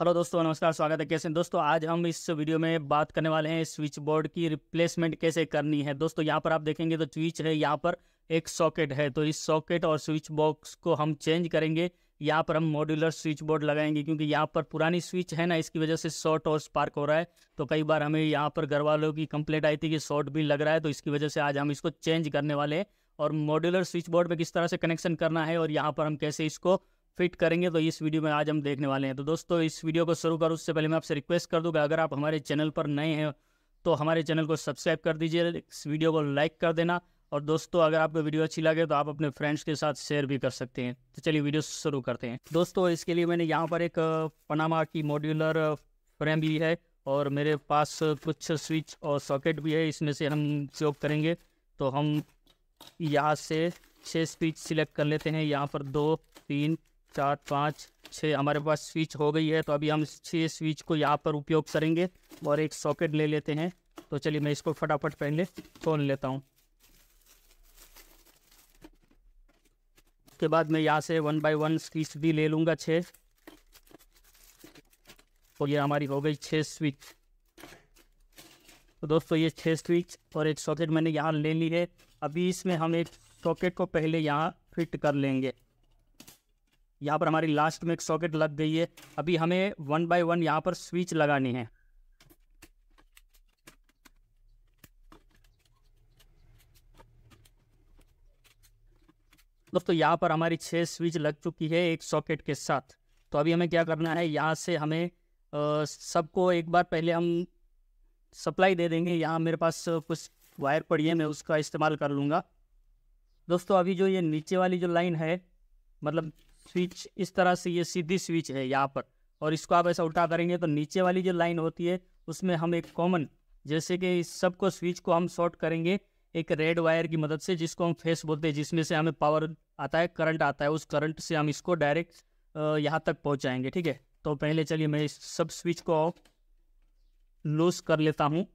hello दोस्तों नमस्कार स्वागत है कैसे दोस्तों आज हम इस वीडियो में बात करने वाले हैं स्विच बोर्ड की रिप्लेसमेंट कैसे करनी है दोस्तों यहाँ पर आप देखेंगे तो स्विच है यहाँ पर एक सॉकेट है तो इस सॉकेट और स्विच बॉक्स को हम चेंज करेंगे यहाँ पर हम मॉड्यूलर स्विच बोर्ड लगाएंगे क्योंकि यहाँ पर पुरानी स्विच है ना इसकी वजह से शॉर्ट और स्पार्क हो रहा है तो कई बार हमें यहाँ पर घर वालों की कंप्लेंट आई थी कि शॉर्ट भी लग रहा है तो इसकी वजह से आज हम इसको चेंज करने वाले हैं और मॉड्यूलर स्विच बोर्ड में किस तरह से कनेक्शन करना है और यहाँ पर हम कैसे इसको फिट करेंगे तो इस वीडियो में आज हम देखने वाले हैं तो दोस्तों इस वीडियो को शुरू करूँ उससे पहले मैं आपसे रिक्वेस्ट कर दूँगा अगर आप हमारे चैनल पर नए हैं तो हमारे चैनल को सब्सक्राइब कर दीजिए इस वीडियो को लाइक कर देना और दोस्तों अगर आपको वीडियो अच्छी लगे तो आप अपने फ्रेंड्स के साथ शेयर भी कर सकते हैं तो चलिए वीडियो शुरू करते हैं दोस्तों इसके लिए मैंने यहाँ पर एक पनामा की मॉड्यूलर फ्रेम भी है और मेरे पास कुछ स्विच और सॉकेट भी है इसमें से हम जॉब करेंगे तो हम यहाँ से छः स्विच सिलेक्ट कर लेते हैं यहाँ पर दो तीन चार पाँच छः हमारे पास स्विच हो गई है तो अभी हम छः स्विच को यहाँ पर उपयोग करेंगे और एक सॉकेट ले लेते हैं तो चलिए मैं इसको फटाफट पहले खोल लेता हूँ उसके बाद मैं यहाँ से वन बाय वन स्विच भी ले लूँगा छः और तो ये हमारी हो गई छः स्विच तो दोस्तों ये छः स्विच और एक सॉकेट मैंने यहाँ ले ली है अभी इसमें हम एक सॉकेट को पहले यहाँ फिट कर लेंगे यहाँ पर हमारी लास्ट में एक सॉकेट लग गई है अभी हमें वन बाय वन यहाँ पर स्विच लगानी है दोस्तों यहाँ पर हमारी छह स्विच लग चुकी है एक सॉकेट के साथ तो अभी हमें क्या करना है यहाँ से हमें सबको एक बार पहले हम सप्लाई दे देंगे यहाँ मेरे पास कुछ वायर पड़ी है मैं उसका इस्तेमाल कर लूँगा दोस्तों अभी जो ये नीचे वाली जो लाइन है मतलब स्विच इस तरह से ये सीधी स्विच है यहाँ पर और इसको आप ऐसा उल्टा करेंगे तो नीचे वाली जो लाइन होती है उसमें हम एक कॉमन जैसे कि इस सबको स्विच को हम शॉर्ट करेंगे एक रेड वायर की मदद से जिसको हम फेस बोलते हैं जिसमें से हमें पावर आता है करंट आता है उस करंट से हम इसको डायरेक्ट यहाँ तक पहुँचाएंगे ठीक है तो पहले चलिए मैं इस सब स्विच को लूज कर लेता हूँ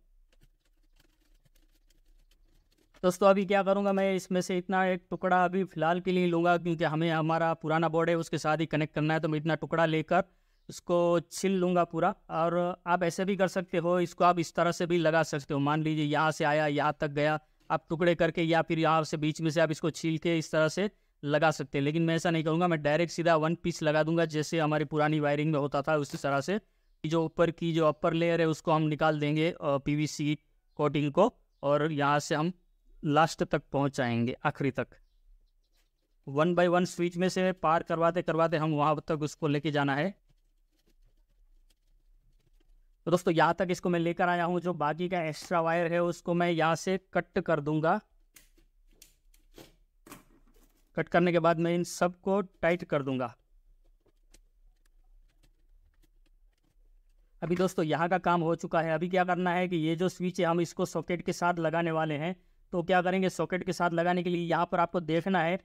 दोस्तों अभी क्या करूँगा मैं इसमें से इतना एक टुकड़ा अभी फ़िलहाल के लिए लूँगा क्योंकि हमें हमारा पुराना बोर्ड है उसके साथ ही कनेक्ट करना है तो मैं इतना टुकड़ा लेकर उसको छिल लूँगा पूरा और आप ऐसे भी कर सकते हो इसको आप इस तरह से भी लगा सकते हो मान लीजिए यहाँ से आया यहाँ तक गया आप टुकड़े करके या फिर यहाँ से बीच में से आप इसको छील के इस तरह से लगा सकते हैं लेकिन मैं ऐसा नहीं करूँगा मैं डायरेक्ट सीधा वन पीस लगा दूंगा जैसे हमारी पुरानी वायरिंग में होता था उसी तरह से जो ऊपर की जो अपर लेयर है उसको हम निकाल देंगे पीवीसी कोटिंग को और यहाँ से हम लास्ट तक पहुंच जाएंगे आखिरी तक वन बाय वन स्विच में से पार करवाते करवाते हम वहां तक उसको लेके जाना है तो दोस्तों यहां तक इसको मैं लेकर आया हूं जो बाकी का एक्स्ट्रा वायर है उसको मैं यहां से कट कर दूंगा कट करने के बाद मैं इन सब को टाइट कर दूंगा अभी दोस्तों यहाँ का काम हो चुका है अभी क्या करना है कि ये जो स्विच है हम इसको सॉकेट के साथ लगाने वाले हैं तो क्या करेंगे सॉकेट के साथ लगाने के लिए यहाँ पर आपको देखना है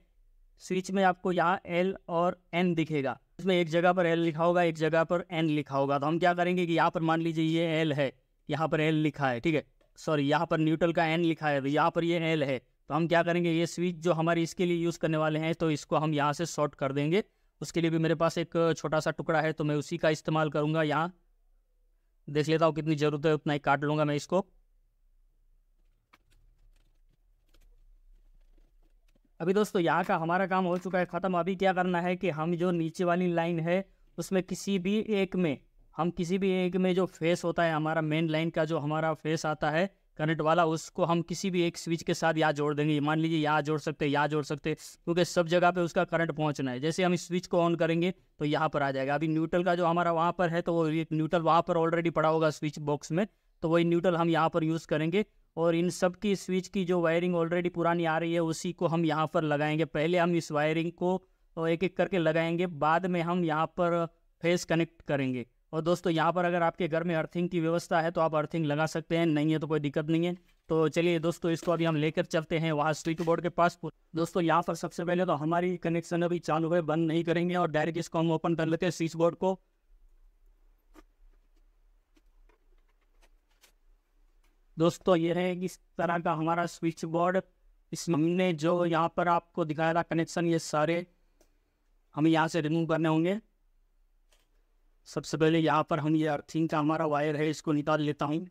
स्विच में आपको यहाँ एल और एन दिखेगा इसमें एक जगह पर एल लिखा होगा एक जगह पर एन लिखा होगा तो हम क्या करेंगे कि यहाँ पर मान लीजिए ये एल है यहाँ पर एल लिखा है ठीक है सॉरी यहाँ पर न्यूट्रल का एन लिखा है तो यहाँ पर ये एल है तो हम क्या करेंगे ये स्विच जो हमारे इसके लिए यूज़ करने वाले हैं तो इसको हम यहाँ से शॉर्ट कर देंगे उसके लिए भी मेरे पास एक छोटा सा टुकड़ा है तो मैं उसी का इस्तेमाल करूँगा यहाँ देख लेता हूँ कितनी ज़रूरत है उतना ही काट लूँगा मैं इसको अभी दोस्तों यहाँ का हमारा काम हो चुका है ख़त्म अभी क्या करना है कि हम जो नीचे वाली लाइन है उसमें किसी भी एक में हम किसी भी एक में जो फेस होता है हमारा मेन लाइन का जो हमारा फेस आता है करंट वाला उसको हम किसी भी एक स्विच के साथ यहाँ जोड़ देंगे मान लीजिए यहाँ जोड़ सकते यहाँ जोड़ सकते क्योंकि सब जगह पे उसका करंट पहुँचना है जैसे हम इस स्विच को ऑन करेंगे तो यहाँ पर आ जाएगा अभी न्यूट्रल का जो हमारा वहाँ पर है तो वो न्यूट्रल वहाँ पर ऑलरेडी पड़ा होगा स्विच बॉक्स में तो वही न्यूट्रल हम यहाँ पर यूज़ करेंगे और इन सब की स्विच की जो वायरिंग ऑलरेडी पुरानी आ रही है उसी को हम यहाँ पर लगाएंगे पहले हम इस वायरिंग को एक एक करके लगाएंगे बाद में हम यहाँ पर फेस कनेक्ट करेंगे और दोस्तों यहाँ पर अगर आपके घर में अर्थिंग की व्यवस्था है तो आप अर्थिंग लगा सकते हैं नहीं है तो कोई दिक्कत नहीं है तो चलिए दोस्तों इसको अभी हम लेकर चलते हैं वहाँ स्विच बोर्ड के पास दोस्तों यहाँ पर सबसे पहले तो हमारी कनेक्शन अभी चालू है बंद नहीं करेंगे और डायरेक्ट इसको हम ओपन कर लेते हैं स्विच बोर्ड को दोस्तों ये है इस तरह का हमारा स्विच बोर्ड इस हमने जो यहाँ पर आपको दिखाया था कनेक्शन ये सारे हम यहाँ से रिमूव करने होंगे सबसे पहले यहाँ पर हम ये अर्थिंग का हमारा वायर है इसको निकाल लेता हूँ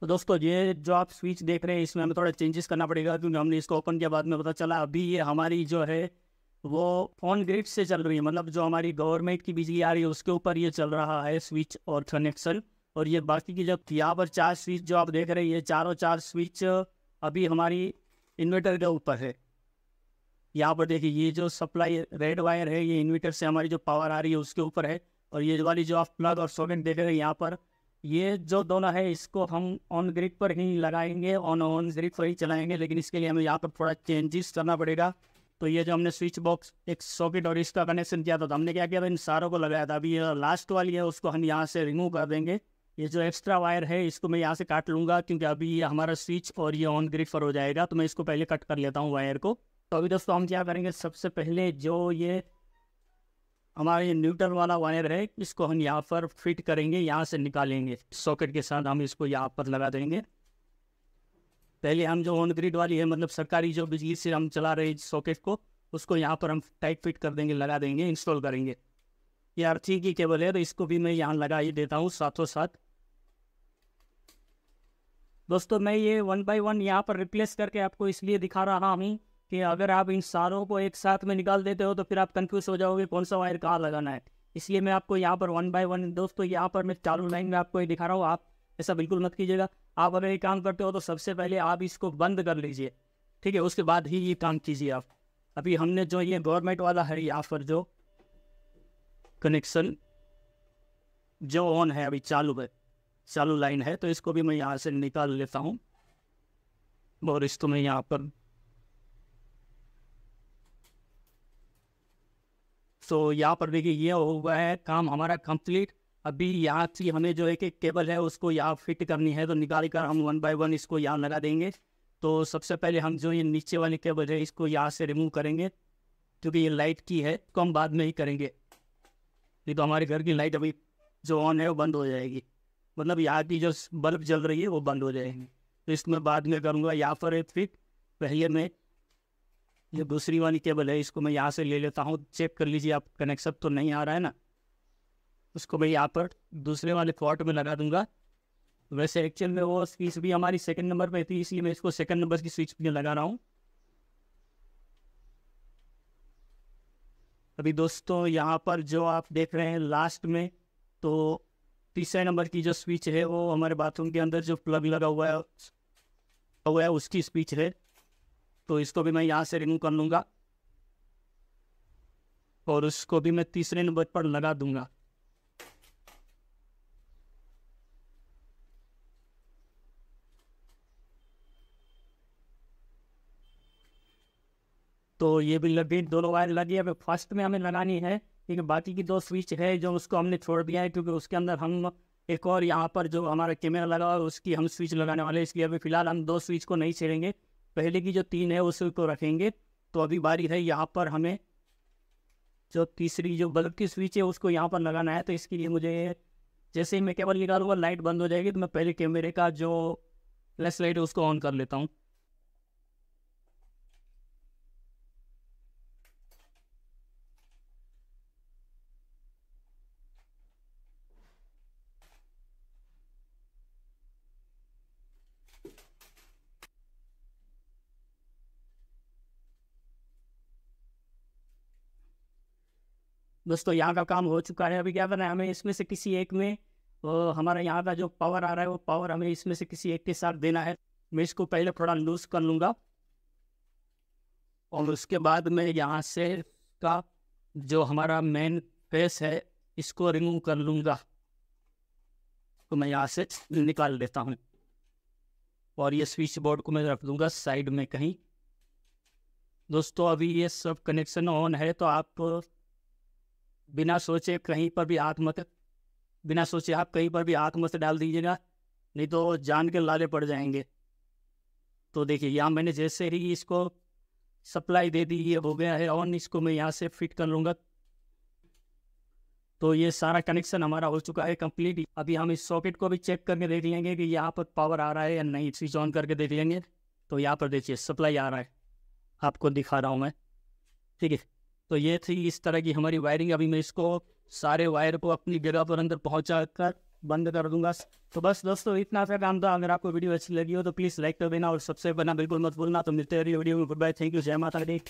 तो दोस्तों ये जो आप स्विच देख रहे हैं इसमें हमें थोड़ा चेंजेस करना पड़ेगा क्योंकि हमने इसको ओपन किया बाद में पता चला अभी ये हमारी जो है वो ऑन ग्रिड से चल रही है मतलब जो हमारी गवर्नमेंट की बिजली आ रही है उसके ऊपर ये चल रहा है स्विच और कनेक्शन और ये बाकी की जब यहाँ पर चार स्विच जो आप देख रहे हैं ये चारों चार स्विच अभी हमारी इन्वर्टर के ऊपर है यहाँ पर देखिए ये जो सप्लाई रेड वायर है ये इन्वर्टर से हमारी जो पावर आ रही है उसके ऊपर है और ये वाली जो आप प्लग और सॉकेट देख रहे हैं यहाँ पर ये जो दोनों है इसको हम ऑन ग्रिड पर ही लगाएंगे ऑन ऑन ग्रिड पर ही चलाएंगे लेकिन इसके लिए हमें यहाँ पर थोड़ा चेंजेस करना पड़ेगा तो ये जो हमने स्विच बॉक्स एक सॉकेट और इसका कनेक्शन किया था तो हमने क्या किया था इन सारों को लगाया था अभी ये लास्ट वाली है उसको हम यहाँ से रिमूव कर देंगे ये जो एक्स्ट्रा वायर है इसको मैं यहाँ से काट लूँगा क्योंकि अभी ये हमारा स्विच और ये ऑन ग्रिड पर हो जाएगा तो मैं इसको पहले कट कर लेता हूँ वायर को तो अभी दोस्तों हम क्या करेंगे सबसे पहले जो ये हमारा ये न्यूट्रल वाला वायर है इसको हम यहाँ पर फिट करेंगे यहाँ से निकालेंगे सॉकेट के साथ हम इसको यहाँ पर लगा देंगे पहले हम जो ऑन ग्रिड वाली है मतलब सरकारी जो बिजली से हम चला रहे सॉकेट को उसको यहाँ पर हम टाइट फिट कर देंगे लगा देंगे इंस्टॉल करेंगे ये अर्थी की केबल है तो इसको भी मैं यहाँ लगा ही देता हूँ साथों साथ दोस्तों मैं ये वन बाय वन यहाँ पर रिप्लेस करके आपको इसलिए दिखा रहा हूँ कि अगर आप इन सारों को एक साथ में निकाल देते हो तो फिर आप कंफ्यूज हो जाओगे कौन सा वायर कहाँ लगाना है इसलिए मैं आपको यहाँ पर वन बाय वन दोस्तों यहाँ पर मैं चालू लाइन में आपको ये दिखा रहा हूँ आप ऐसा बिल्कुल मत कीजिएगा आप अगर ये काम करते हो तो सबसे पहले आप इसको बंद कर लीजिए ठीक है उसके बाद ही ये काम कीजिए आप अभी हमने जो ये गवर्नमेंट वाला है यहाँ पर जो कनेक्शन जो ऑन है अभी चालू है चालू लाइन है तो इसको भी मैं यहाँ से निकाल लेता हूँ और इसको तो मैं यहाँ पर सो यहाँ पर देखिए ये हुआ है काम हमारा कंप्लीट अभी यहाँ से हमें जो है कि केबल है उसको यहाँ फिट करनी है तो निकाल कर हम वन बाय वन इसको यहाँ लगा देंगे तो सबसे पहले हम जो ये नीचे वाली केबल है इसको यहाँ से रिमूव करेंगे क्योंकि ये लाइट की है तो हम बाद में ही करेंगे नहीं तो हमारे घर की लाइट अभी जो ऑन है वो बंद हो जाएगी मतलब यहाँ की जो बल्ब जल रही है वो बंद हो जाएगी तो इसमें बाद में करूँगा यहाँ पर फिट पहले में ये दूसरी वाली केबल है इसको मैं यहाँ से ले लेता हूँ चेक कर लीजिए आप कनेक्शन तो नहीं आ रहा है ना उसको मैं यहाँ पर दूसरे वाले प्लॉट में लगा दूंगा वैसे एक्चुअल में वो स्विच भी हमारी सेकंड नंबर पे थी इसलिए मैं इसको सेकंड नंबर की स्विच भी लगा रहा हूँ अभी दोस्तों यहाँ पर जो आप देख रहे हैं लास्ट में तो तीसरे नंबर की जो स्विच है वो हमारे बाथरूम के अंदर जो प्लग लगा हुआ है हुआ है उसकी स्विच है तो इसको भी मैं यहाँ से रिमूव कर लूँगा और उसको भी मैं तीसरे नंबर पर लगा दूंगा तो ये भी लगी दोनों वायर लगी अब फर्स्ट में हमें लगानी है क्योंकि बाकी की दो स्विच है जो उसको हमने छोड़ दिया है क्योंकि उसके अंदर हम एक और यहाँ पर जो हमारा कैमरा लगा है उसकी हम स्विच लगाने वाले हैं इसलिए अभी फिलहाल हम दो स्विच को नहीं छेड़ेंगे पहले की जो तीन है उसको रखेंगे तो अभी बारी है यहाँ पर हमें जो तीसरी जो बल्ब की स्विच है उसको यहाँ पर लगाना है तो इसके लिए मुझे जैसे ही मैं केबल निकालूंगा लाइट बंद हो जाएगी तो मैं पहले कैमरे का जो फ्लैश लाइट है उसको ऑन कर लेता हूँ दोस्तों यहाँ का काम हो चुका है अभी क्या करना है हमें इसमें से किसी एक में तो हमारा यहाँ का जो पावर आ रहा है वो पावर हमें इसमें से किसी एक के साथ देना है मैं इसको पहले थोड़ा लूज कर लूँगा और उसके बाद में यहाँ से का जो हमारा मेन फेस है इसको रिमूव कर लूँगा तो मैं यहाँ से निकाल देता हूँ और ये स्विच बोर्ड को मैं रख दूँगा साइड में कहीं दोस्तों अभी ये सब कनेक्शन ऑन है तो आप बिना सोचे कहीं पर भी हाथ मत बिना सोचे आप कहीं पर भी हाथ मत डाल दीजिएगा नहीं तो जान के लाले पड़ जाएंगे तो देखिए यहाँ मैंने जैसे ही इसको सप्लाई दे दी ये हो गया है ऑन इसको मैं यहाँ से फिट कर लूँगा तो ये सारा कनेक्शन हमारा हो चुका है कम्प्लीट अभी हम इस सॉकेट को भी चेक करके देख लेंगे कि यहाँ पर पावर आ रहा है या नहीं स्विच ऑन करके देख लेंगे तो यहाँ पर देखिए सप्लाई आ रहा है आपको दिखा रहा हूँ मैं ठीक है तो ये थी इस तरह की हमारी वायरिंग अभी मैं इसको सारे वायर को अपनी जगह पर अंदर पहुँचा कर बंद कर दूंगा तो बस दोस्तों इतना सा काम था अगर आपको वीडियो अच्छी लगी हो तो प्लीज़ लाइक कर देना और सब्सक्राइब करना बिल्कुल मत भूलना तो मिलते रहिए वीडियो में गुड बाय थैंक यू जय माता दी